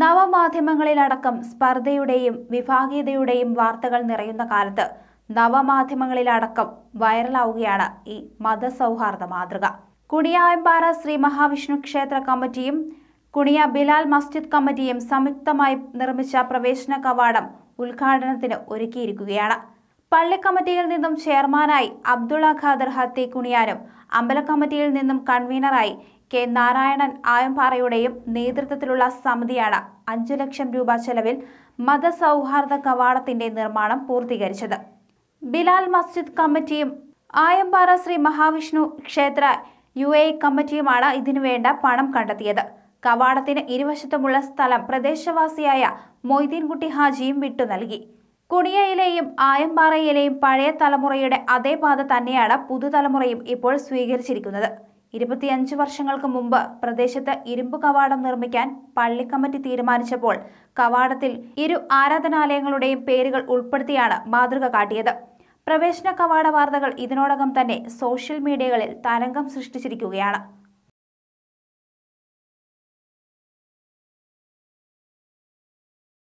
നവമാധ്യമങ്ങളിലടക്കം സ്പർദ്ധയുടെയും വിഭാഗീയതയുടെയും വാർത്തകൾ നിറയുന്ന കാലത്ത് നവമാധ്യമങ്ങളിലടക്കം വൈറലാവുകയാണ് ഈ മതസൗഹാർദ്ദ മാതൃക കുണിയായമ്പാറ ശ്രീ മഹാവിഷ്ണു ക്ഷേത്ര കമ്മിറ്റിയും കുണിയ ബിലാൽ മസ്ജിദ് കമ്മിറ്റിയും സംയുക്തമായി നിർമ്മിച്ച പ്രവേശന കവാടം ഉദ്ഘാടനത്തിന് ഒരുക്കിയിരിക്കുകയാണ് പള്ളി കമ്മിറ്റിയിൽ നിന്നും ചെയർമാനായി അബ്ദുള്ള ഖാദർ ഹത്തി കുണിയാനും അമ്പല കമ്മിറ്റിയിൽ നിന്നും കൺവീനറായി കെ നാരായണൻ ആയംപാറയുടെയും നേതൃത്വത്തിലുള്ള സമിതിയാണ് അഞ്ചു ലക്ഷം രൂപ ചെലവിൽ മതസൗഹാർദ്ദ കവാടത്തിന്റെ നിർമ്മാണം പൂർത്തീകരിച്ചത് ബിലാൽ മസ്ജിദ് കമ്മിറ്റിയും ആയംപാറ ശ്രീ മഹാവിഷ്ണു ക്ഷേത്ര യു എ കമ്മിറ്റിയുമാണ് ഇതിനുവേണ്ട പണം കണ്ടെത്തിയത് കവാടത്തിന് ഇരുവശത്തുമുള്ള സ്ഥലം പ്രദേശവാസിയായ മൊയ്തീൻകുട്ടി ഹാജിയും വിട്ടു നൽകി കുണിയയിലെയും ആയമ്പാറയിലെയും പഴയ തലമുറയുടെ അതേ പാത തന്നെയാണ് പുതുതലമുറയും ഇപ്പോൾ സ്വീകരിച്ചിരിക്കുന്നത് ഇരുപത്തിയഞ്ച് വർഷങ്ങൾക്ക് മുമ്പ് പ്രദേശത്ത് ഇരുമ്പ് കവാടം നിർമ്മിക്കാൻ പള്ളിക്കമ്മിറ്റി തീരുമാനിച്ചപ്പോൾ കവാടത്തിൽ ഇരു ആരാധനാലയങ്ങളുടെയും പേരുകൾ ഉൾപ്പെടുത്തിയാണ് മാതൃക കാട്ടിയത് പ്രവേശന കവാട വാർത്തകൾ ഇതിനോടകം തന്നെ സോഷ്യൽ മീഡിയകളിൽ തരംഗം സൃഷ്ടിച്ചിരിക്കുകയാണ്